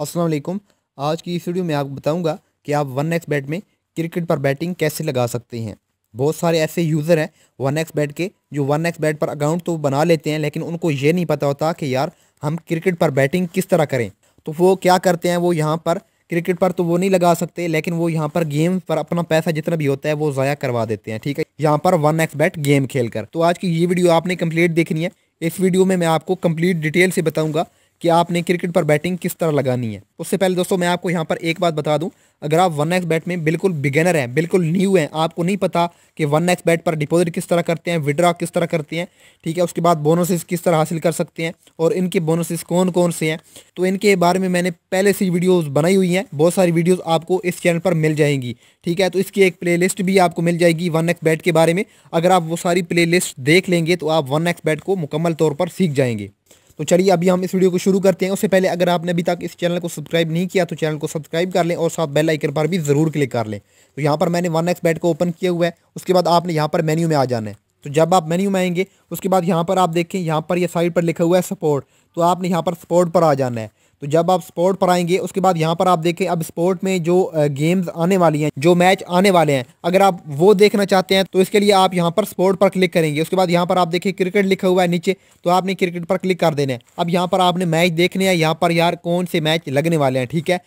असलम आज की इस वीडियो में आपको बताऊंगा कि आप वन एक्स बैट में क्रिकेट पर बैटिंग कैसे लगा सकते हैं बहुत सारे ऐसे यूज़र हैं वन एक्स बैट के जो वन एक्स बैट पर अकाउंट तो बना लेते हैं लेकिन उनको ये नहीं पता होता कि यार हम क्रिकेट पर बैटिंग किस तरह करें तो वो क्या करते हैं वो यहाँ पर क्रिकेट पर तो वो नहीं लगा सकते लेकिन वो यहाँ पर गेम पर अपना पैसा जितना भी होता है वो ज़ाया करवा देते हैं ठीक है यहाँ पर वन एक्स बैट गेम खेल कर तो आज की ये वीडियो आपने कम्प्लीट देखनी है इस वीडियो में मैं आपको कम्प्लीट डिटेल से बताऊँगा कि आपने क्रिकेट पर बैटिंग किस तरह लगानी है उससे पहले दोस्तों मैं आपको यहाँ पर एक बात बता दूँ अगर आप वन एक्स बैट में बिल्कुल बिगेनर हैं बिल्कुल न्यू हैं आपको नहीं पता कि वन एक्स बैट पर डिपॉजिट किस तरह करते हैं विड्रॉ किस तरह करते हैं ठीक है उसके बाद बोनसेस किस तरह हासिल कर सकते हैं और इनके बोनसेस कौन कौन से हैं तो इनके बारे में मैंने पहले से वीडियोस बनाई हुई हैं बहुत सारी वीडियोज़ आपको इस चैनल पर मिल जाएंगी ठीक है तो इसकी एक प्ले भी आपको मिल जाएगी वन एक्स बैट के बारे में अगर आप वो सारी प्ले देख लेंगे तो आप वन एक्स बैट को मुकम्मल तौर पर सीख जाएंगे तो चलिए अभी हम इस वीडियो को शुरू करते हैं उससे पहले अगर आपने अभी तक इस चैनल को सब्सक्राइब नहीं किया तो चैनल को सब्सक्राइब कर लें और साथ बेल आइकन पर भी ज़रूर क्लिक कर लें तो यहाँ पर मैंने वन एक्स बैट को ओपन किया हुआ है उसके बाद आपने यहाँ पर मेन्यू में आ जाना है तो जब आप मेन्यू में आएंगे उसके बाद यहाँ पर आप देखें यहाँ पर यह साइड पर लिखा हुआ है सपोर्ट तो आपने यहाँ पर सपोर्ट पर आ जाना है तो जब आप स्पोर्ट पर आएंगे उसके बाद यहाँ पर आप देखें अब स्पोर्ट में जो गेम्स आने वाली हैं जो मैच आने वाले हैं अगर आप वो देखना चाहते हैं तो इसके लिए आप यहाँ पर स्पोर्ट पर क्लिक करेंगे उसके बाद यहाँ पर आप देखिए क्रिकेट लिखा हुआ है नीचे तो आपने क्रिकेट पर क्लिक कर देना है अब यहाँ पर आपने मैच देखने हैं यहाँ पर यार कौन से मैच लगने वाले हैं ठीक है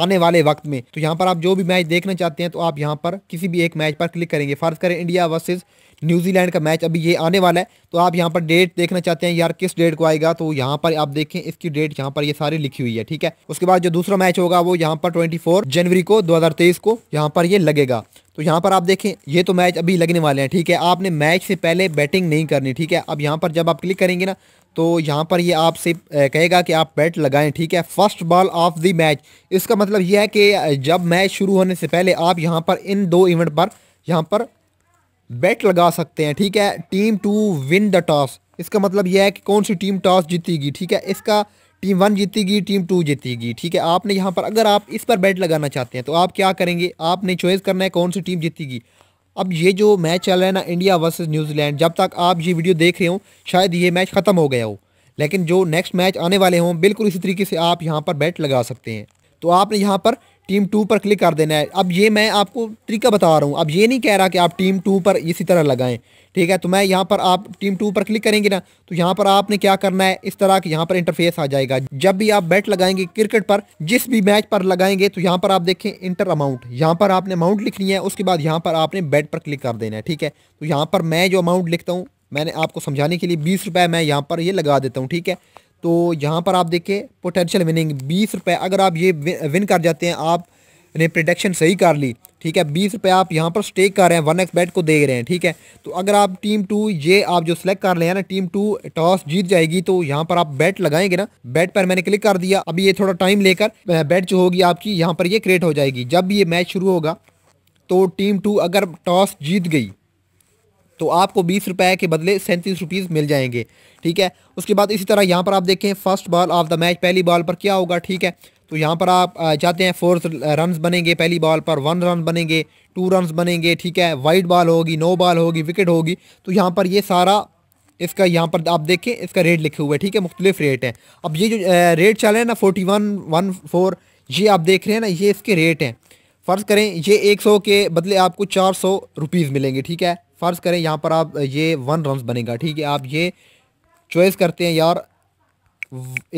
आने वाले वक्त में तो यहाँ पर आप जो भी मैच देखना चाहते हैं तो आप यहाँ पर किसी भी एक मैच पर क्लिक करेंगे फर्ज करें इंडिया वर्सेज न्यूजीलैंड का मैच अभी ये आने वाला है तो आप यहाँ पर डेट देखना चाहते हैं यार किस डेट को आएगा तो यहाँ पर आप देखें इसकी डेट यहाँ पर ये सारी लिखी हुई है ठीक है उसके बाद जो दूसरा मैच होगा वो यहाँ पर 24 जनवरी को 2023 को यहाँ पर ये लगेगा तो यहाँ पर आप देखें ये तो मैच अभी लगने वाले हैं ठीक है आपने मैच से पहले बैटिंग नहीं करनी ठीक है अब यहाँ पर जब आप क्लिक करेंगे ना तो यहाँ पर ये आपसे कहेगा कि आप बैट लगाएं ठीक है first ball of the match इसका मतलब यह है कि जब मैच शुरू होने से पहले आप यहाँ पर इन दो इवेंट पर यहाँ पर बैट लगा सकते हैं ठीक है team to win the toss इसका मतलब यह है कि कौन सी टीम टॉस जीतेगी ठीक है इसका टीम वन जीतेगी टीम टू जीतेगी ठीक है आपने यहाँ पर अगर आप इस पर बैट लगाना चाहते हैं तो आप क्या करेंगे आपने चॉइस करना है कौन सी टीम जीतेगी अब ये जो मैच चल रहा है ना इंडिया वर्सेस न्यूजीलैंड जब तक आप ये वीडियो देख रहे हो शायद ये मैच ख़त्म हो गया हो लेकिन जो नेक्स्ट मैच आने वाले हों बिल्कुल इसी तरीके से आप यहाँ पर बैट लगा सकते हैं तो आपने यहाँ पर टीम टू पर क्लिक कर देना है अब ये मैं आपको तरीका बता रहा हूँ अब ये नहीं कह रहा कि आप टीम टू पर इसी तरह लगाएं ठीक है तो मैं यहाँ पर आप टीम टू पर क्लिक करेंगे ना तो यहाँ पर आपने क्या करना है इस तरह की यहाँ पर इंटरफेस आ जाएगा जब भी आप बैट लगाएंगे क्रिकेट पर जिस भी मैच पर लगाएंगे तो यहाँ पर आप देखें इंटर अमाउंट यहाँ पर आपने अमाउंट लिखनी है उसके बाद यहाँ पर आपने बैट पर क्लिक कर देना है ठीक है तो यहाँ पर मैं जो अमाउंट लिखता हूँ मैंने आपको समझाने के लिए बीस रुपये मैं यहाँ पर ये लगा देता हूँ ठीक है तो यहाँ पर आप देखिए पोटेंशियल विनिंग बीस रुपये अगर आप ये विन कर जाते हैं आप ने प्रोडक्शन सही कर ली ठीक है बीस रुपये आप यहाँ पर स्टेक कर रहे हैं वन एक्स बैट को दे रहे हैं ठीक है तो अगर आप टीम टू ये आप जो सिलेक्ट कर रहे हैं ना टीम टू टॉस जीत जाएगी तो यहाँ पर आप बैट लगाएंगे ना बैट पर मैंने क्लिक कर दिया अभी ये थोड़ा टाइम लेकर बैट जो होगी आपकी यहाँ पर ये क्रिएट हो जाएगी जब ये मैच शुरू होगा तो टीम टू अगर टॉस जीत गई तो आपको बीस रुपए के बदले सैंतीस रुपीज़ मिल जाएंगे ठीक है उसके बाद इसी तरह यहाँ पर आप देखें first ball of the match पहली बॉल पर क्या होगा ठीक है तो यहाँ पर आप चाहते हैं फोर रन बनेंगे पहली बॉल पर वन रन बनेंगे टू रन बनेंगे ठीक है वाइड बॉल होगी नो बॉल होगी विकेट होगी तो यहाँ पर ये सारा इसका यहाँ पर आप देखें इसका रेट लिखे हुए ठीक है मुख्तलिफ रेट हैं अब ये जो रेट चल रहे हैं ना फोर्टी वन वन फोर ये आप देख रहे हैं ना ये इसके रेट हैं फ़र्ज़ करें ये एक सौ के बदले आपको चार सौ रुपीज़ मिलेंगे ठीक है फ़र्ज़ करें यहाँ पर आप ये वन रन बनेगा ठीक है आप ये चॉइस करते हैं यार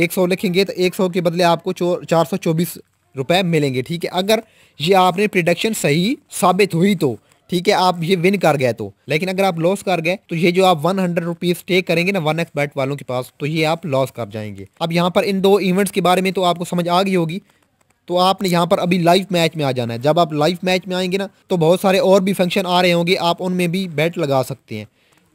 एक सौ लिखेंगे तो एक सौ के बदले आपको चार सौ चौबीस रुपये मिलेंगे ठीक है अगर ये आपने प्रिडक्शन सही साबित हुई तो ठीक है आप ये विन कर गए तो लेकिन अगर आप लॉस कर गए तो ये जो आप वन हंड्रेड रुपीज़ टेक करेंगे ना वन एक्स बैट वालों के पास तो ये आप लॉस कर जाएंगे अब यहाँ पर इन दो इवेंट्स के बारे में तो आपको समझ आ गई होगी तो आपने यहाँ पर अभी लाइव मैच में आ जाना है जब आप लाइव मैच में आएंगे ना तो बहुत सारे और भी फंक्शन आ रहे होंगे आप उनमें भी बैट लगा सकते हैं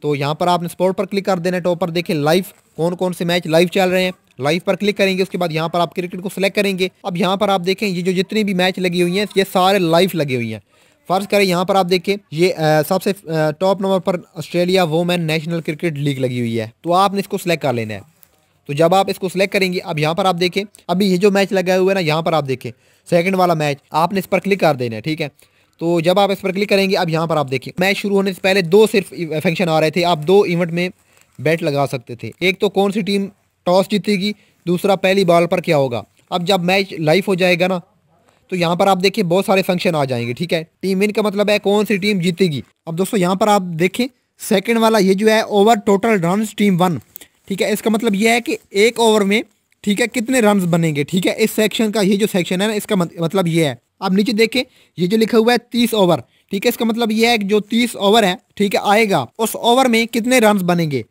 तो यहाँ पर आपने स्पोर्ट पर क्लिक कर देना है टॉप पर देखिए लाइव कौन कौन से मैच लाइव चल रहे हैं लाइव पर क्लिक करेंगे उसके बाद यहाँ पर आप क्रिकेट को सिलेक्ट करेंगे अब यहाँ पर आप देखें ये जो जितनी भी मैच लगी हुई हैं ये सारे लाइव लगी हुई हैं फर्ज करें यहाँ पर आप देखें ये सबसे टॉप नंबर पर Australia women national cricket league लगी हुई है तो आपने इसको सिलेक्ट कर लेना है तो जब आप इसको सिलेक्ट करेंगे अब यहाँ पर आप देखें अभी ये जो मैच लगाए है ना यहाँ पर आप देखें सेकंड वाला मैच आपने इस पर क्लिक कर देना है ठीक है तो जब आप इस पर क्लिक करेंगे अब यहाँ पर आप देखिए मैच शुरू होने से पहले दो सिर्फ फंक्शन e, आ रहे थे आप दो इवेंट में बैट लगा सकते थे एक तो कौन सी टीम टॉस जीतेगी दूसरा पहली बॉल पर क्या होगा अब जब मैच लाइव हो जाएगा ना तो यहाँ पर आप देखिए बहुत सारे फंक्शन आ जाएंगे ठीक है टीम विन का मतलब है कौन सी टीम जीतेगी अब दोस्तों यहाँ पर आप देखें सेकंड वाला ये जो है over total run team one ठीक है इसका मतलब यह है कि एक ओवर में ठीक है कितने रन बनेंगे ठीक है इस सेक्शन का ये जो सेक्शन है ना इसका मतलब ये है आप नीचे देखें ये जो लिखा हुआ है तीस ओवर ठीक है इसका मतलब यह है कि जो तीस ओवर है ठीक है आएगा उस ओवर में कितने रन बनेंगे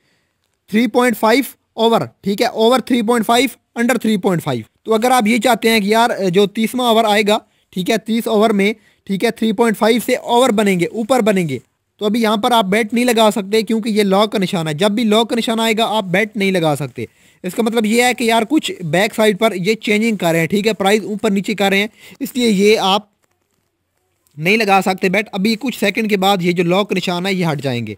थ्री पॉइंट फाइव ओवर ठीक है over three point five under three point five तो अगर आप ये चाहते हैं कि यार जो तीसवा ओवर आएगा ठीक है तीस ओवर में ठीक है थ्री पॉइंट फाइव से ओवर बनेंगे ऊपर बनेंगे तो अभी यहाँ पर आप बैट नहीं लगा सकते क्योंकि ये लॉक का निशान है जब भी लॉक का निशान आएगा आप बैट नहीं लगा सकते इसका मतलब ये है कि यार कुछ बैक साइड पर ये चेंजिंग कर रहे हैं ठीक है प्राइस ऊपर नीचे कर रहे हैं इसलिए ये आप नहीं लगा सकते बैट अभी कुछ सेकंड के बाद ये जो लॉक निशान है ये हट जाएंगे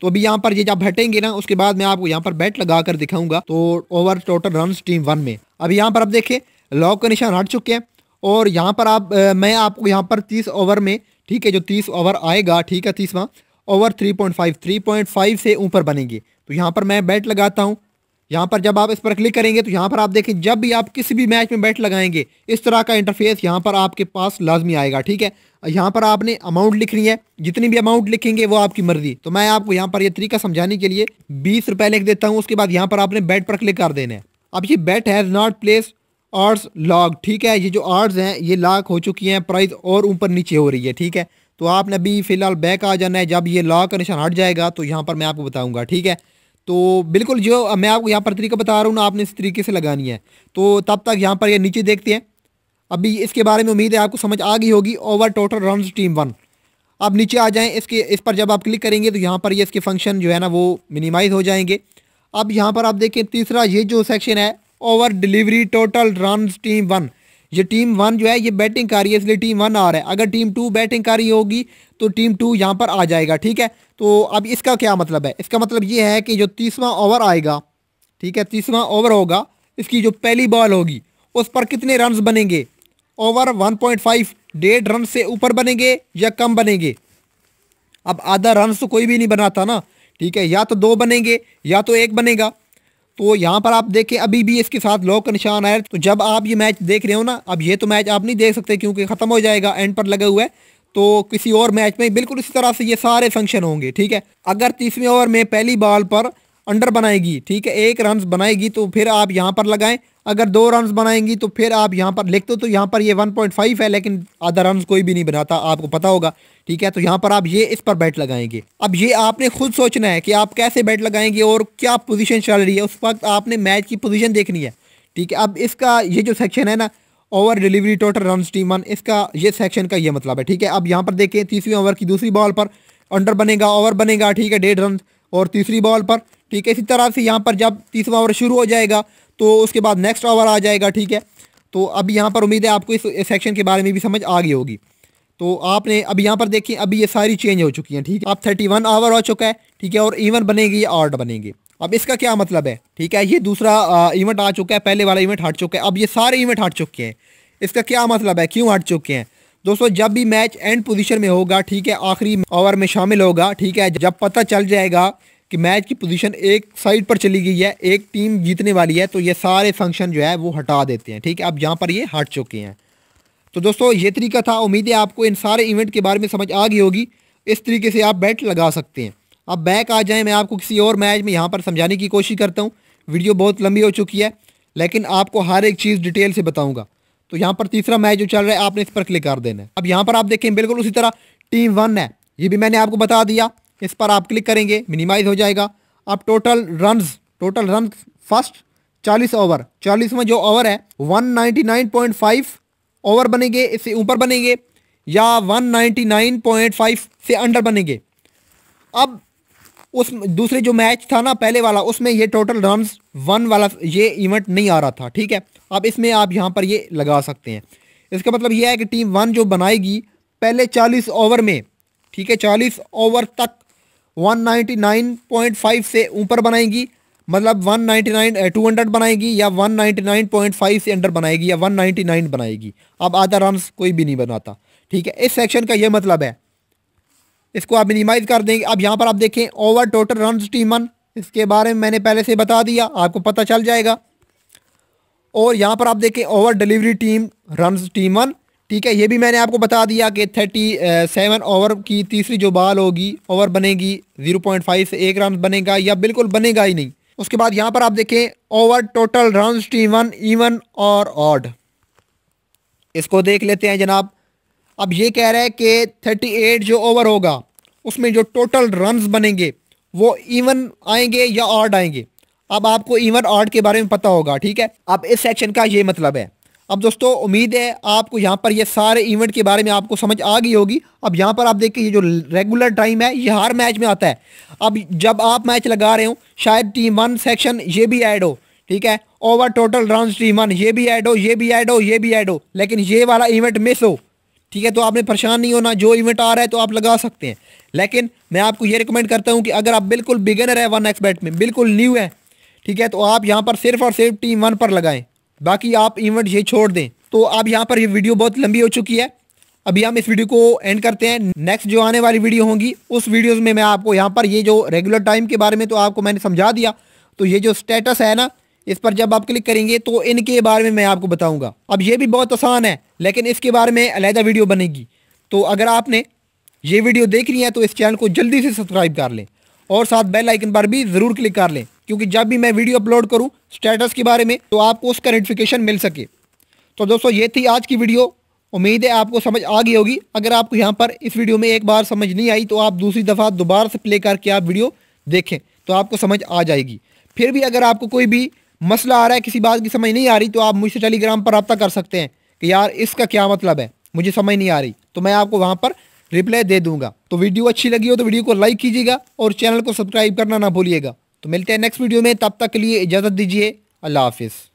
तो अभी यहाँ पर ये जब हटेंगे ना उसके बाद मैं आपको यहाँ पर बैट लगा कर दिखाऊंगा तो over total run team one में अभी यहाँ पर आप देखें लॉक का निशान हट चुके हैं और यहाँ पर आप मैं आपको यहाँ पर तीस ओवर में ठीक है जो तीस ओवर आएगा ठीक है तीसवा over three point five three point five से ऊपर बनेंगे तो यहाँ पर मैं बैट लगाता हूँ यहाँ पर जब आप इस पर क्लिक करेंगे तो यहाँ पर आप देखें जब भी आप किसी भी मैच में बैट लगाएंगे इस तरह का इंटरफेस यहाँ पर आपके पास लाजमी आएगा ठीक है यहाँ पर आपने अमाउंट लिखनी है जितनी भी अमाउंट लिखेंगे वो आपकी मर्जी तो मैं आपको यहाँ पर ये यह तरीका समझाने के लिए बीस रुपए लिख देता हूँ उसके बाद यहाँ पर आपने बैट पर क्लिक कर देना है अब ये bet has not place odds lock ठीक है ये जो आर्ट्स हैं ये लॉक हो चुकी हैं प्राइस और ऊपर नीचे हो रही है ठीक है तो आपने अभी फ़िलहाल बैक आ जाना है जब ये लॉक का निशान हट जाएगा तो यहाँ पर मैं आपको बताऊँगा ठीक है तो बिल्कुल जो मैं आपको यहाँ पर तरीका बता रहा हूँ ना आपने इस तरीके से लगानी है तो तब तक यहाँ पर ये नीचे देखते हैं अभी इसके बारे में उम्मीद है आपको समझ आ गई होगी over total run team one आप नीचे आ जाएं इसके इस पर जब आप क्लिक करेंगे तो यहाँ पर ये इसके फंक्शन जो है ना वो मिनिमाइज़ हो जाएंगे अब यहाँ पर आप देखें तीसरा ये जो सेक्शन है over delivery total run team one ये टीम वन जो है ये बैटिंग कर रही है इसलिए टीम वन आ रहा है अगर टीम टू बैटिंग कर रही होगी तो टीम टू यहाँ पर आ जाएगा ठीक है तो अब इसका क्या मतलब है इसका मतलब ये है कि जो तीसवा ओवर आएगा ठीक है तीसवा ओवर होगा इसकी जो पहली बॉल होगी उस पर कितने रन बनेंगे ओवर वन पॉइंट फाइव डेढ़ रन से ऊपर बनेंगे या कम बनेंगे अब आधा रन तो कोई भी नहीं बनाता ना ठीक है या तो दो बनेंगे या तो एक बनेगा तो यहाँ पर आप देखें अभी भी इसके साथ लॉक का निशान आया तो जब आप ये मैच देख रहे हो ना अब ये तो मैच आप नहीं देख सकते क्योंकि ख़त्म हो जाएगा एंड पर लगा हुआ है तो किसी और मैच में बिल्कुल इसी तरह से ये सारे फंक्शन होंगे ठीक है अगर तीसवें ओवर में पहली बॉल पर अंडर बनाएगी ठीक है एक रन बनाएगी तो फिर आप यहाँ पर लगाएं अगर दो रन बनाएंगी तो फिर आप यहाँ पर लिखते हो तो यहाँ पर ये 1.5 है लेकिन आधा रन कोई भी नहीं बनाता आपको पता होगा ठीक है तो यहाँ पर आप ये इस पर बैट लगाएंगे अब ये आपने खुद सोचना है कि आप कैसे बैट लगाएंगे और क्या पोजिशन चल रही है उस वक्त आपने मैच की पोजिशन देखनी है ठीक है अब इसका ये जो सेक्शन है ना over delivery total run team one इसका ये सेक्शन का ये मतलब है ठीक है अब यहाँ पर देखिए तीसवीं ओवर की दूसरी बॉल पर अंडर बनेगा ओवर बनेगा ठीक है डेढ़ रन और तीसरी बॉल पर ठीक है इसी तरह से यहाँ पर जब तीसरा ओवर शुरू हो जाएगा तो उसके बाद नेक्स्ट ओवर आ जाएगा ठीक है तो अब यहाँ पर उम्मीद है आपको इस सेक्शन के बारे में भी समझ आ गई होगी तो आपने अब यहाँ पर देखिए अभी ये सारी चेंज हो चुकी हैं ठीक है अब थर्टी वन आवर हो चुका है ठीक है और इवन बनेंगे या आर्ट बनेंगे अब इसका क्या मतलब है ठीक है ये दूसरा इवेंट आ चुका है पहले वाला इवेंट हट चुका है अब ये सारे इवेंट हट चुके हैं इसका क्या मतलब है क्यों हट चुके हैं दोस्तों जब भी मैच एंड पोजीशन में होगा ठीक है आखिरी ओवर में शामिल होगा ठीक है जब पता चल जाएगा कि मैच की पोजीशन एक साइड पर चली गई है एक टीम जीतने वाली है तो ये सारे फंक्शन जो है वो हटा देते हैं ठीक है अब जहाँ पर ये हट चुके हैं तो दोस्तों ये तरीका था उम्मीद है आपको इन सारे इवेंट के बारे में समझ आ गई होगी इस तरीके से आप बैट लगा सकते हैं अब बैक आ जाएं मैं आपको किसी और मैच में यहाँ पर समझाने की कोशिश करता हूँ वीडियो बहुत लंबी हो चुकी है लेकिन आपको हर एक चीज़ डिटेल से बताऊँगा तो यहाँ पर तीसरा मैच जो चल रहा है आपने इस पर क्लिक कर देना है अब यहाँ पर आप देखें बिल्कुल उसी तरह टीम वन है ये भी मैंने आपको बता दिया इस पर आप क्लिक करेंगे मिनिमाइज हो जाएगा अब total run total run first चालीस ओवर में जो ओवर है 199.5 ओवर बनेंगे इससे ऊपर बनेंगे या 199.5 से अंडर बनेंगे अब उस दूसरे जो मैच था ना पहले वाला उसमें ये टोटल रन वन वाला ये इवेंट नहीं आ रहा था ठीक है अब इसमें आप यहाँ पर ये लगा सकते हैं इसका मतलब यह है कि टीम वन जो बनाएगी पहले चालीस ओवर में ठीक है चालीस ओवर तक 199.5 से ऊपर बनाएगी मतलब 199 हंड्रेड बनाएगी या 199.5 से अंडर बनाएगी या 199 बनाएगी अब आधा रन कोई भी नहीं बनाता ठीक है इस सेक्शन का ये मतलब है इसको आप मिनिमाइज़ कर देंगे अब यहाँ पर आप देखें over total run team one इसके बारे में मैंने पहले से बता दिया आपको पता चल जाएगा और यहाँ पर आप देखें over delivery team run team one ठीक है ये भी मैंने आपको बता दिया कि थर्टी सेवन ओवर की तीसरी जो बॉल होगी ओवर बनेगी ज़ीरो पॉइंट फाइव से एक रन बनेगा या बिल्कुल बनेगा ही नहीं उसके बाद यहाँ पर आप देखें over total run team one even और ऑड इसको देख लेते हैं जनाब अब ये कह रहा है कि थर्टी एट जो ओवर होगा उसमें जो टोटल रन्स बनेंगे वो इवन आएंगे या ऑड आएंगे अब आपको इवन ऑड के बारे में पता होगा ठीक है अब इस सेक्शन का ये मतलब है अब दोस्तों उम्मीद है आपको यहाँ पर ये सारे इवेंट के बारे में आपको समझ आ गई होगी अब यहाँ पर आप देखिए ये जो रेगुलर टाइम है ये हर मैच में आता है अब जब आप मैच लगा रहे हो शायद टीम वन सेक्शन ये भी ऐड हो ठीक है over total run team one ये भी ऐड हो ये भी ऐड हो ये भी ऐड हो लेकिन ये वाला इवेंट मिस हो ठीक है तो आपने परेशान नहीं होना जो इवेंट आ रहा है तो आप लगा सकते हैं लेकिन मैं आपको ये रिकमेंड करता हूँ कि अगर आप बिल्कुल बिगनर है वन एक्स बैट में बिल्कुल न्यू है ठीक है तो आप यहाँ पर सिर्फ और सिर्फ टीम वन पर लगाएं बाकी आप इवेंट ये छोड़ दें तो आप यहाँ पर ये वीडियो बहुत लंबी हो चुकी है अभी हम इस वीडियो को एंड करते हैं नेक्स्ट जो आने वाली वीडियो होंगी उस वीडियोज़ में मैं आपको यहाँ पर ये जो रेगुलर टाइम के बारे में तो आपको मैंने समझा दिया तो ये जो स्टेटस है ना इस पर जब आप क्लिक करेंगे तो इनके बारे में मैं आपको बताऊंगा अब ये भी बहुत आसान है लेकिन इसके बारे में अलहदा वीडियो बनेगी तो अगर आपने ये वीडियो देख रही है तो इस चैनल को जल्दी से सब्सक्राइब कर लें और साथ बेल आइकन पर भी ज़रूर क्लिक कर लें क्योंकि जब भी मैं वीडियो अपलोड करूँ स्टेटस के बारे में तो आपको उसका नोटिफिकेशन मिल सके तो दोस्तों ये थी आज की वीडियो उम्मीद है आपको समझ आ गई होगी अगर आपको यहाँ पर इस वीडियो में एक बार समझ नहीं आई तो आप दूसरी दफ़ा दोबारा से प्ले करके आप वीडियो देखें तो आपको समझ आ जाएगी फिर भी अगर आपको कोई भी मसला आ रहा है किसी बात की समझ नहीं आ रही तो आप मुझसे टेलीग्राम पर रबता कर सकते हैं कि यार इसका क्या मतलब है मुझे समझ नहीं आ रही तो मैं आपको वहाँ पर रिप्लाई दे दूंगा तो वीडियो अच्छी लगी हो तो वीडियो को लाइक कीजिएगा और चैनल को सब्सक्राइब करना ना भूलिएगा तो मिलते हैं नेक्स्ट वीडियो में तब तक के लिए इजाज़त दीजिए अल्लाह हाफिज़